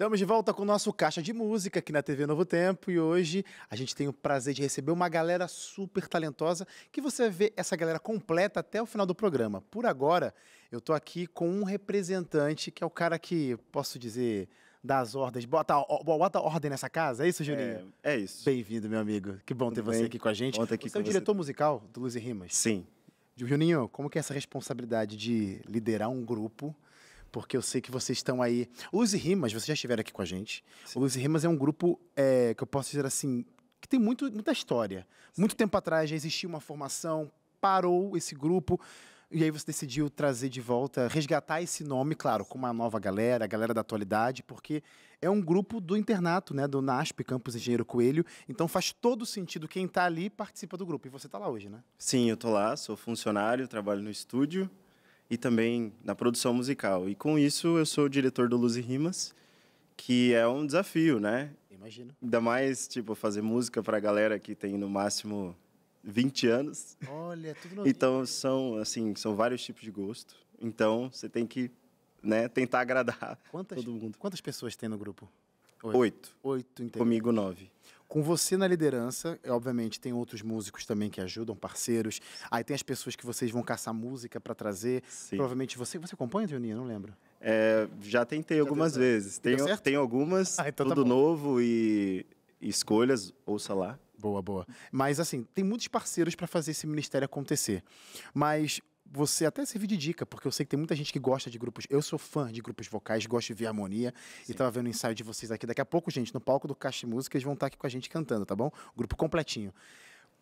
Estamos de volta com o nosso Caixa de Música aqui na TV Novo Tempo e hoje a gente tem o prazer de receber uma galera super talentosa que você vê essa galera completa até o final do programa. Por agora, eu estou aqui com um representante que é o cara que, posso dizer, dá as ordens, bota, bota ordem nessa casa, é isso, Juninho? É, é isso. Bem-vindo, meu amigo. Que bom Tudo ter bem? você aqui com a gente. aqui você é o diretor musical do Luz e Rimas? Sim. Juninho, como que é essa responsabilidade de liderar um grupo porque eu sei que vocês estão aí. Luz e Rimas, vocês já estiveram aqui com a gente. Sim. e Rimas é um grupo é, que eu posso dizer assim, que tem muito, muita história. Sim. Muito tempo atrás já existia uma formação, parou esse grupo. E aí você decidiu trazer de volta, resgatar esse nome, claro, com uma nova galera, a galera da atualidade, porque é um grupo do internato, né, do NASP, Campus Engenheiro Coelho. Então faz todo sentido quem está ali participa do grupo. E você está lá hoje, né? Sim, eu estou lá, sou funcionário, trabalho no estúdio e também na produção musical. E com isso eu sou diretor do Luz e Rimas, que é um desafio, né? Imagino. Ainda mais, tipo, fazer música para a galera que tem no máximo 20 anos. Olha, tudo novinho. Então são, assim, são vários tipos de gosto. Então você tem que, né, tentar agradar quantas, todo mundo. Quantas pessoas tem no grupo? Oito. Oito, Oito Comigo nove. Com você na liderança, é, obviamente tem outros músicos também que ajudam, parceiros. Aí tem as pessoas que vocês vão caçar música para trazer. Sim. Provavelmente você, você acompanha a Dioninha, não lembro. É, já tentei já algumas vezes. Tem, algumas, ah, então tá tudo tá novo e, e escolhas, ouça lá. Boa, boa. Mas assim, tem muitos parceiros para fazer esse ministério acontecer. Mas você até servir de dica, porque eu sei que tem muita gente que gosta de grupos. Eu sou fã de grupos vocais, gosto de ver harmonia. Sim. E tava vendo o ensaio de vocês aqui. Daqui a pouco, gente, no palco do Caixa Música, eles vão estar aqui com a gente cantando, tá bom? O grupo completinho.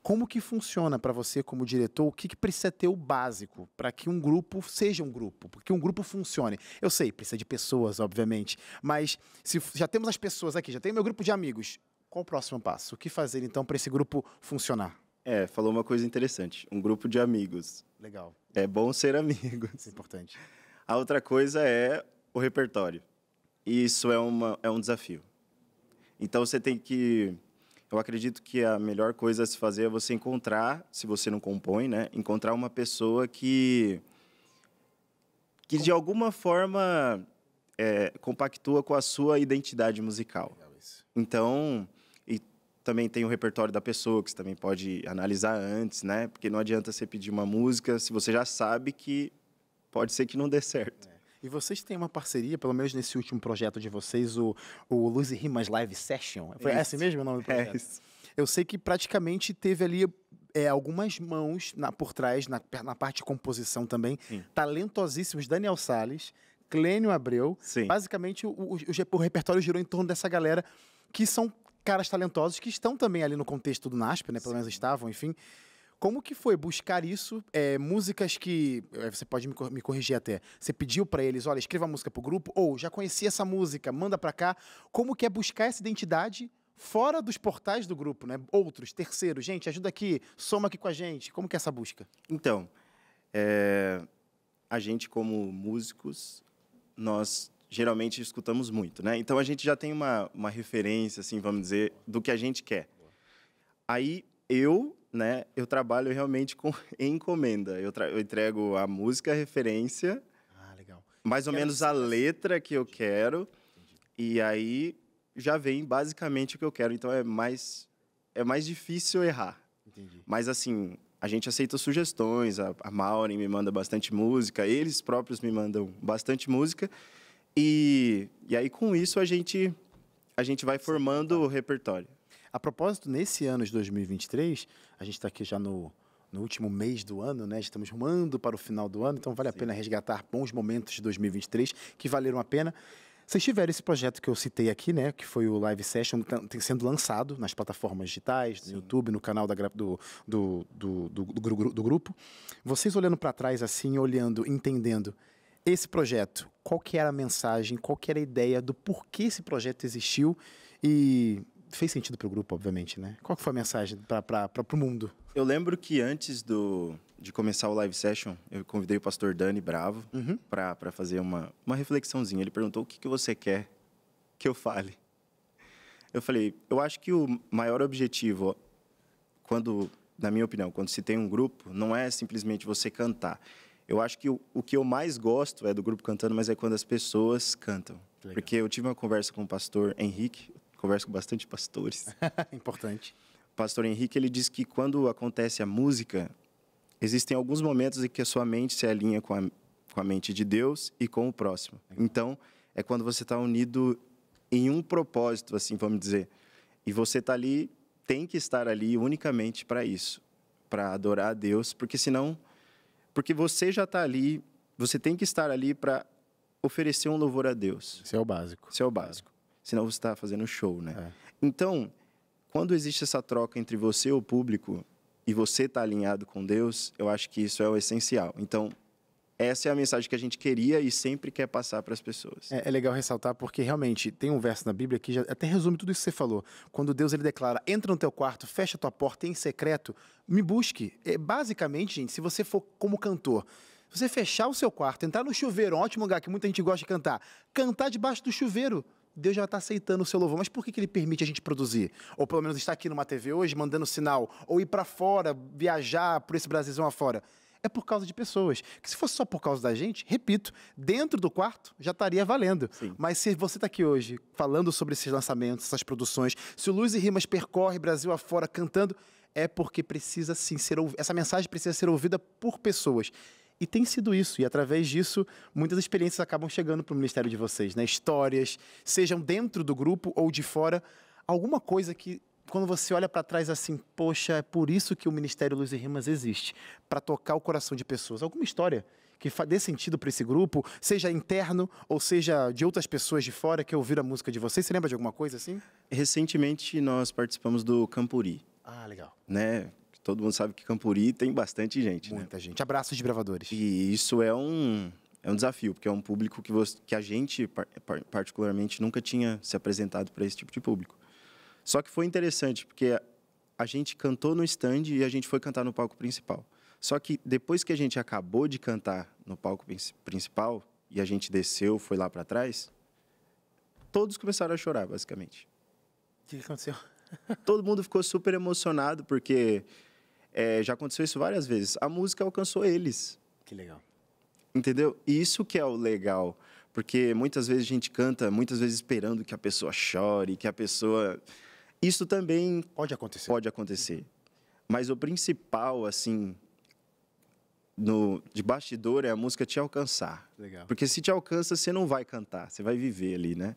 Como que funciona para você como diretor? O que, que precisa ter o básico para que um grupo seja um grupo, para que um grupo funcione? Eu sei, precisa de pessoas, obviamente, mas se já temos as pessoas aqui, já tem meu grupo de amigos, qual o próximo passo? O que fazer então para esse grupo funcionar? É, falou uma coisa interessante, um grupo de amigos. Legal. É bom ser amigo. Isso é importante. A outra coisa é o repertório. E isso é, uma, é um desafio. Então você tem que. Eu acredito que a melhor coisa a se fazer é você encontrar, se você não compõe, né? Encontrar uma pessoa que. que de alguma forma é, compactua com a sua identidade musical. Então, também tem o repertório da pessoa, que você também pode analisar antes, né? Porque não adianta você pedir uma música se você já sabe que pode ser que não dê certo. É. E vocês têm uma parceria, pelo menos nesse último projeto de vocês, o, o Luz e Rimas Live Session. Foi esse, mesmo o nome do é projeto? É isso. Eu sei que praticamente teve ali é, algumas mãos na, por trás, na, na, parte de composição também, Sim. talentosíssimos Daniel Sales, Clênio Abreu. Sim. Basicamente, o, o, o repertório girou em torno dessa galera que são caras talentosos que estão também ali no contexto do NASP, né? Pelo Sim. menos estavam, enfim. Como que foi buscar isso? É, músicas que. É, você pode me, corrigir até. Você pediu para eles, olha, escreva a música pro grupo, ou já conheci essa música, manda para cá. Como que é buscar essa identidade fora dos portais do grupo, né? Outros, terceiros, gente, ajuda aqui, soma aqui com a gente. Como que é essa busca? Então, é, a gente como músicos, nós geralmente escutamos muito, né? Então a gente já tem uma, uma referência, assim, vamos dizer, do que a gente quer. Aí eu, né, eu trabalho realmente com encomenda. Eu, eu entrego a música a referência, ah, legal. mais ou menos a letra que eu quero, Entendi. e aí já vem basicamente o que eu quero. Então é mais é mais difícil errar. Entendi. Mas assim, a gente aceita sugestões, a, a Maureen me manda bastante música, eles próprios me mandam bastante música. E, e aí, com isso, a gente, a gente vai formando o repertório. A propósito, nesse ano de 2023, a gente está aqui já no, no último mês do ano, né? Estamos rumando para o final do ano, então vale a pena resgatar bons momentos de 2023 que valeram a pena. Vocês tiveram esse projeto que eu citei aqui, né? Que foi o Live Session, tá, tem sendo lançado nas plataformas digitais, no Sim. YouTube, no canal da, do, do, do, do, do, do grupo. Vocês olhando para trás assim, olhando, entendendo, esse projeto? Qual que era a mensagem? Qual que era a ideia do porquê esse projeto existiu? E fez sentido para o grupo, obviamente, né? Qual que foi a mensagem para o mundo? Eu lembro que antes do, de começar o live session, eu convidei o pastor Dani Bravo uhum. para fazer uma, uma reflexãozinha. Ele perguntou o que, que você quer que eu fale. Eu falei, eu acho que o maior objetivo, quando, na minha opinião, quando se tem um grupo, não é simplesmente você cantar eu acho que o, o que eu mais gosto é do grupo cantando, mas é quando as pessoas cantam. Porque eu tive uma conversa com o pastor Henrique, converso com bastante pastores. Importante. O pastor Henrique, ele diz que quando acontece a música, existem alguns momentos em que a sua mente se alinha com a, com a mente de Deus e com o próximo. Legal. Então, é quando você está unido em um propósito, assim, vamos dizer. E você está ali, tem que estar ali unicamente para isso, para adorar a Deus, porque senão porque você já está ali, você tem que estar ali para oferecer um louvor a Deus. Isso é o básico. Isso é o básico. Senão você está fazendo show, né? É. Então, quando existe essa troca entre você e o público, e você está alinhado com Deus, eu acho que isso é o essencial. Então, essa é a mensagem que a gente queria e sempre quer passar para as pessoas. É, é, legal ressaltar porque realmente tem um verso na Bíblia que já, até resume tudo isso que você falou. Quando Deus ele declara: entra no teu quarto, fecha a tua porta em secreto, me busque. É, basicamente, gente, se você for como cantor, se você fechar o seu quarto, entrar no chuveiro, um ótimo lugar que muita gente gosta de cantar, cantar debaixo do chuveiro, Deus já está aceitando o seu louvor. Mas por que, que ele permite a gente produzir? Ou pelo menos estar aqui numa TV hoje, mandando sinal, ou ir para fora, viajar por esse Brasilzão afora? fora? é por causa de pessoas. Que se fosse só por causa da gente, repito, dentro do quarto já estaria valendo. Sim. Mas se você está aqui hoje falando sobre esses lançamentos, essas produções, se o Luz e Rimas percorre Brasil afora cantando, é porque precisa sim ser essa mensagem precisa ser ouvida por pessoas. E tem sido isso, e através disso, muitas experiências acabam chegando para o ministério de vocês, né? Histórias, sejam dentro do grupo ou de fora, alguma coisa que quando você olha para trás assim, poxa, é por isso que o Ministério Luz e Rimas existe, para tocar o coração de pessoas. Alguma história que dê sentido para esse grupo, seja interno ou seja de outras pessoas de fora que ouviram a música de vocês? Você lembra de alguma coisa assim? Recentemente nós participamos do Campuri. Ah, legal. Né? Todo mundo sabe que Campuri tem bastante gente. Né? Muita né? gente. Abraços de bravadores. E isso é um, é um desafio, porque é um público que, você, que a gente, particularmente, nunca tinha se apresentado para esse tipo de público. Só que foi interessante, porque a gente cantou no stand e a gente foi cantar no palco principal. Só que depois que a gente acabou de cantar no palco principal e a gente desceu, foi lá para trás, todos começaram a chorar, basicamente. O que aconteceu? Todo mundo ficou super emocionado porque é, já aconteceu isso várias vezes. A música alcançou eles. Que legal. Entendeu? E isso que é o legal, porque muitas vezes a gente canta, muitas vezes esperando que a pessoa chore, que a pessoa isso também pode acontecer. Pode acontecer. Mas o principal, assim, no, de bastidor é a música te alcançar. Legal. Porque se te alcança, você não vai cantar, você vai viver ali, né?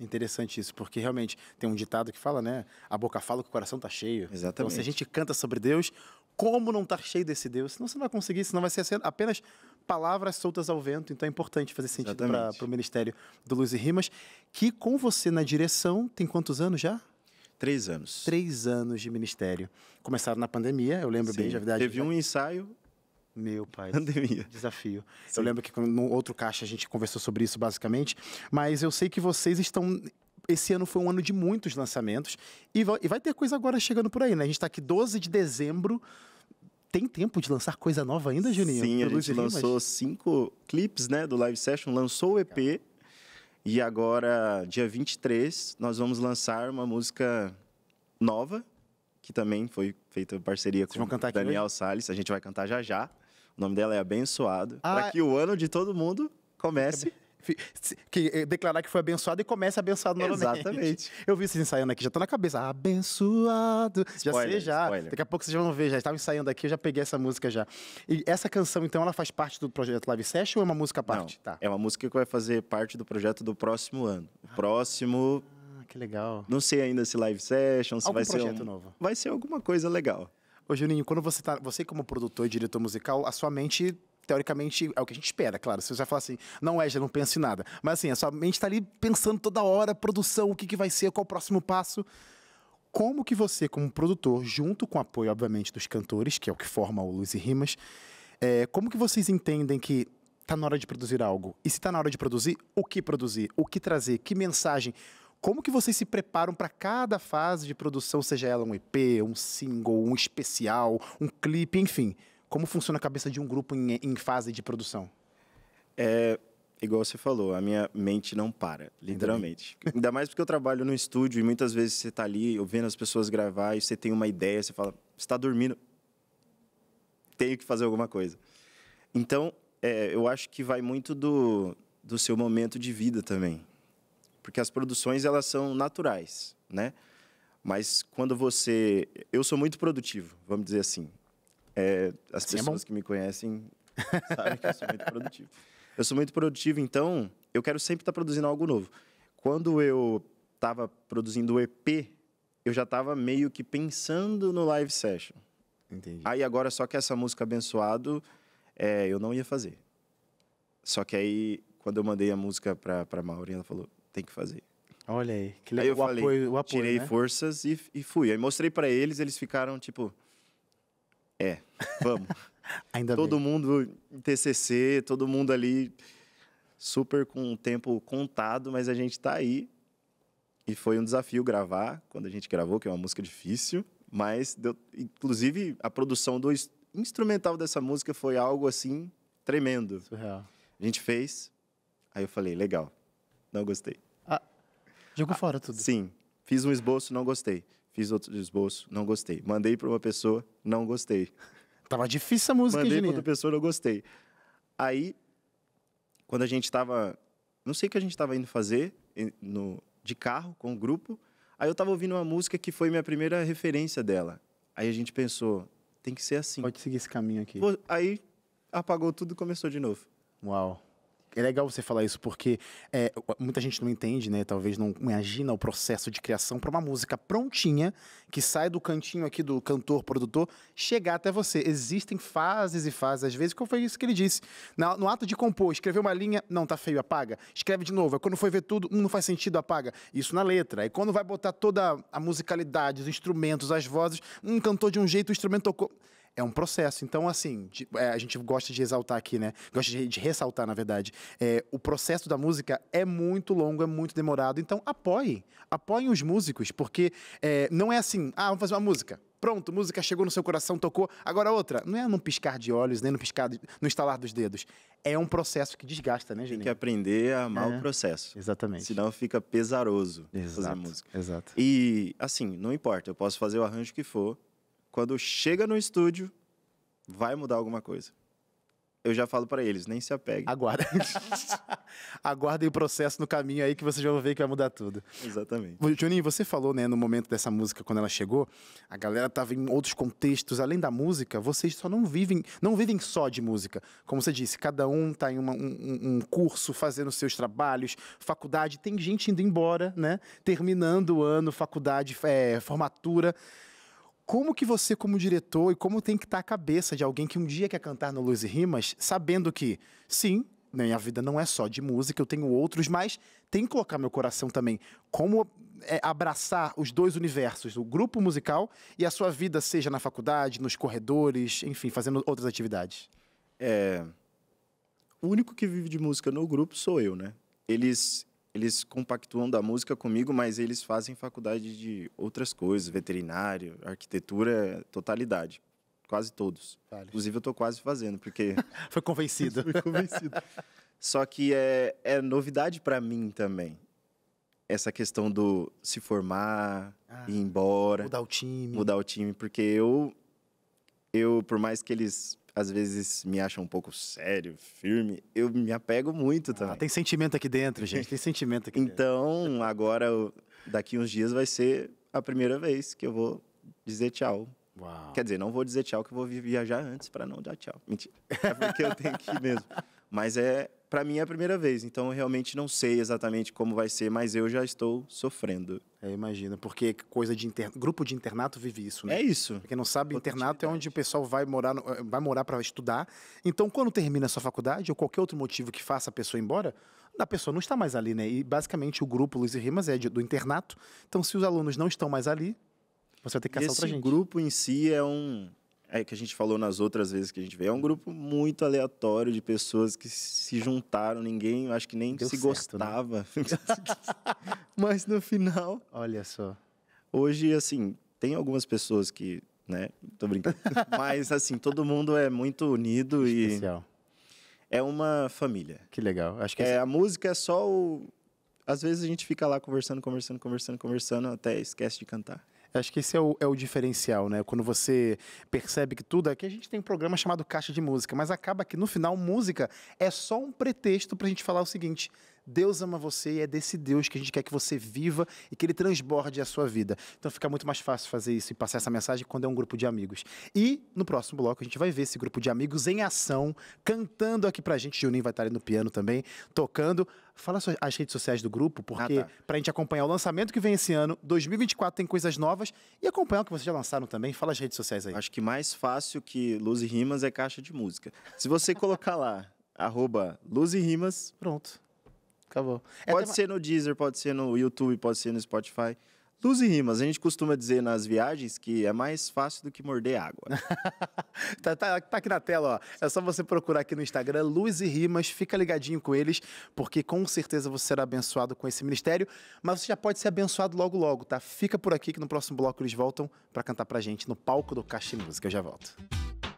Interessante isso, porque realmente tem um ditado que fala, né? A boca fala que o coração tá cheio. Exatamente. Então, se a gente canta sobre Deus, como não tá cheio desse Deus? Senão você não vai conseguir, senão vai ser apenas palavras soltas ao vento. Então é importante fazer sentido para o ministério do Luiz e Rimas, que com você na direção tem quantos anos já? Três anos. Três anos de ministério. Começaram na pandemia, eu lembro Sim. bem, já verdade. Teve um ensaio. Meu pai. Pandemia. Desafio. Sim. Eu lembro que no outro caixa a gente conversou sobre isso basicamente, mas eu sei que vocês estão esse ano foi um ano de muitos lançamentos e vai ter coisa agora chegando por aí, né? A gente está aqui 12 de dezembro. Tem tempo de lançar coisa nova ainda, Juninho? Sim, a gente lançou rimas? cinco clipes, né, do live session, lançou o EP, e agora, dia 23, nós vamos lançar uma música nova, que também foi feita em parceria Vocês com o Daniel hoje? Salles. A gente vai cantar já já. O nome dela é Abençoado. Ah, para que o ano de todo mundo comece que, eh, declarar que foi abençoado e começa abençoado novamente. Exatamente. Eu vi vocês ensaiando aqui, já tô tá na cabeça. Abençoado. Spoiler, já sei já. Spoiler. Daqui a pouco vocês vão ver, já estava ensaiando aqui, eu já peguei essa música já. E essa canção, então, ela faz parte do projeto Live Session ou é uma música à parte? Não, tá. É uma música que vai fazer parte do projeto do próximo ano. O ah. próximo. Ah, que legal. Não sei ainda se live session, se Algum vai ser. um... novo. Vai ser alguma coisa legal. Ô, Juninho, quando você tá. Você, como produtor e diretor musical, a sua mente teoricamente, é o que a gente espera, claro. Se você vai falar assim, não, já não pensa em nada. Mas assim, a sua mente está ali pensando toda hora, produção, o que, que vai ser, qual o próximo passo. Como que você, como produtor, junto com o apoio, obviamente, dos cantores, que é o que forma o Luiz e Rimas, é, como que vocês entendem que está na hora de produzir algo? E se está na hora de produzir, o que produzir? O que trazer? Que mensagem? Como que vocês se preparam para cada fase de produção, seja ela um EP, um single, um especial, um clipe, enfim? Como funciona a cabeça de um grupo em, em fase de produção? É, igual você falou, a minha mente não para, literalmente. Ainda, Ainda mais porque eu trabalho no estúdio e muitas vezes você está ali ouvindo as pessoas gravar e você tem uma ideia, você fala, está dormindo, tenho que fazer alguma coisa. Então, é, eu acho que vai muito do, do seu momento de vida também. Porque as produções, elas são naturais, né? Mas quando você... Eu sou muito produtivo, vamos dizer assim. É, as assim é pessoas é que me conhecem sabem que eu sou muito produtivo. Eu sou muito produtivo, então eu quero sempre estar tá produzindo algo novo. Quando eu estava produzindo o EP, eu já estava meio que pensando no live session. Entendi. Aí agora, só que essa música Abençoado, é, eu não ia fazer. Só que aí, quando eu mandei a música para a Maureen, ela falou, tem que fazer. Olha aí, que legal. Aí eu o falei, apoio, o apoio, tirei né? forças e, e fui. Aí mostrei para eles, eles ficaram tipo é, vamos. Ainda todo bem. mundo em TCC, todo mundo ali super com o tempo contado, mas a gente está aí. E foi um desafio gravar, quando a gente gravou, que é uma música difícil, mas deu... inclusive a produção do instrumental dessa música foi algo assim tremendo. Surreal. A gente fez, aí eu falei, legal, não gostei. Ah, jogou ah, fora tudo. Sim, fiz um esboço, não gostei. Fiz outro esboço, não gostei. Mandei para uma pessoa, não gostei. Tava difícil a música, Mandei para outra pessoa, não gostei. Aí, quando a gente estava, Não sei o que a gente estava indo fazer no, de carro com o grupo. Aí eu tava ouvindo uma música que foi minha primeira referência dela. Aí a gente pensou, tem que ser assim. Pode seguir esse caminho aqui. Aí apagou tudo e começou de novo. Uau é legal você falar isso, porque é, muita gente não entende, né? Talvez não imagina o processo de criação para uma música prontinha, que sai do cantinho aqui do cantor, produtor, chegar até você. Existem fases e fases, às vezes, que foi isso que ele disse. No, no ato de compor, escrever uma linha, não, tá feio, apaga. Escreve de novo. Aí quando foi ver tudo, hum, não faz sentido, apaga. Isso na letra. Aí quando vai botar toda a musicalidade, os instrumentos, as vozes, um cantou de um jeito, o instrumento tocou é um processo. Então, assim, de, é, a gente gosta de exaltar aqui, né? Gosta de, de ressaltar, na verdade. É, o processo da música é muito longo, é muito demorado. Então, apoiem. Apoiem os músicos, porque é, não é assim, ah, vamos fazer uma música. Pronto, música chegou no seu coração, tocou. Agora outra. Não é num piscar de olhos, nem no piscar, no estalar dos dedos. É um processo que desgasta, né, gente? Tem que aprender a amar o é, processo. Exatamente. Senão fica pesaroso Exato. fazer música. Exato. E, assim, não importa. Eu posso fazer o arranjo que for quando chega no estúdio, vai mudar alguma coisa. Eu já falo para eles, nem se apeguem. Aguarda. Aguardem o processo no caminho aí que vocês vão ver que vai mudar tudo. Exatamente. Juninho, você falou, né, no momento dessa música, quando ela chegou, a galera tava em outros contextos, além da música, vocês só não vivem, não vivem só de música. Como você disse, cada um tá em uma, um, um curso, fazendo seus trabalhos, faculdade, tem gente indo embora, né, terminando o ano, faculdade, é, formatura como que você, como diretor, e como tem que estar tá a cabeça de alguém que um dia quer cantar no e Rimas, sabendo que, sim, minha né, vida não é só de música, eu tenho outros, mas tem que colocar meu coração também. Como é, abraçar os dois universos, o grupo musical e a sua vida, seja na faculdade, nos corredores, enfim, fazendo outras atividades? É. O único que vive de música no grupo sou eu, né? Eles eles compactuam da música comigo, mas eles fazem faculdade de outras coisas, veterinário, arquitetura, totalidade. Quase todos. Vale. Inclusive, eu estou quase fazendo, porque. Foi convencido. Foi convencido. Só que é, é novidade para mim também. Essa questão do se formar, ah, ir embora. Mudar o time. Mudar o time, porque eu. Eu, por mais que eles às vezes me acham um pouco sério, firme, eu me apego muito ah, também. Ah, tem sentimento aqui dentro, gente, tem sentimento aqui então, dentro. Então, agora, daqui uns dias vai ser a primeira vez que eu vou dizer tchau. Uau. Quer dizer, não vou dizer tchau, que eu vou viajar antes para não dar tchau. Mentira. É porque eu tenho que ir mesmo. Mas é, para mim é a primeira vez, então eu realmente não sei exatamente como vai ser, mas eu já estou sofrendo. É, imagina, porque coisa de inter... grupo de internato vive isso, né? É isso. quem não sabe, internato é onde o pessoal vai morar, eh, vai morar para estudar. Então, quando termina a sua faculdade ou qualquer outro motivo que faça a pessoa ir embora, a pessoa não está mais ali, né? E basicamente o grupo Luiz e Rimas é do internato. Então, se os alunos não estão mais ali, você vai ter que caçar outra gente. Esse grupo em si é um é que a gente falou nas outras vezes que a gente veio, é um grupo muito aleatório de pessoas que se juntaram, ninguém, acho que nem Deu se certo, né? gostava. Né? Mas no final. Olha só. Hoje, assim, tem algumas pessoas que, né? Tô brincando. Mas, assim, todo mundo é muito unido Especial. e. É uma família. Que legal. Acho que é, esse... a música é só o. Às vezes a gente fica lá conversando, conversando, conversando, conversando, até esquece de cantar. Acho que esse é o, é o diferencial, né? Quando você percebe que tudo. Aqui a gente tem um programa chamado Caixa de Música, mas acaba que no final, música é só um pretexto para a gente falar o seguinte: Deus ama você e é desse Deus que a gente quer que você viva e que ele transborde a sua vida. Então fica muito mais fácil fazer isso e passar essa mensagem quando é um grupo de amigos. E no próximo bloco a gente vai ver esse grupo de amigos em ação, cantando aqui pra gente. Juninho vai estar ali no piano também, tocando. Fala as redes sociais do grupo, porque ah, tá. pra gente acompanhar o lançamento que vem esse ano, 2024 tem coisas novas e acompanhar o que vocês já lançaram também. Fala as redes sociais aí. Acho que mais fácil que Luz e Rimas é caixa de música. Se você colocar lá, arroba Luz e Rimas. Pronto acabou. É pode ser no Deezer, pode ser no YouTube, pode ser no Spotify. Luz e rimas. A gente costuma dizer nas viagens que é mais fácil do que morder água. tá, tá, tá, aqui na tela, ó. É só você procurar aqui no Instagram, Luz e Rimas. Fica ligadinho com eles, porque com certeza você será abençoado com esse ministério. Mas você já pode ser abençoado logo, logo, tá? Fica por aqui que no próximo bloco eles voltam para cantar pra gente no palco do Caixa Música. Eu já volto.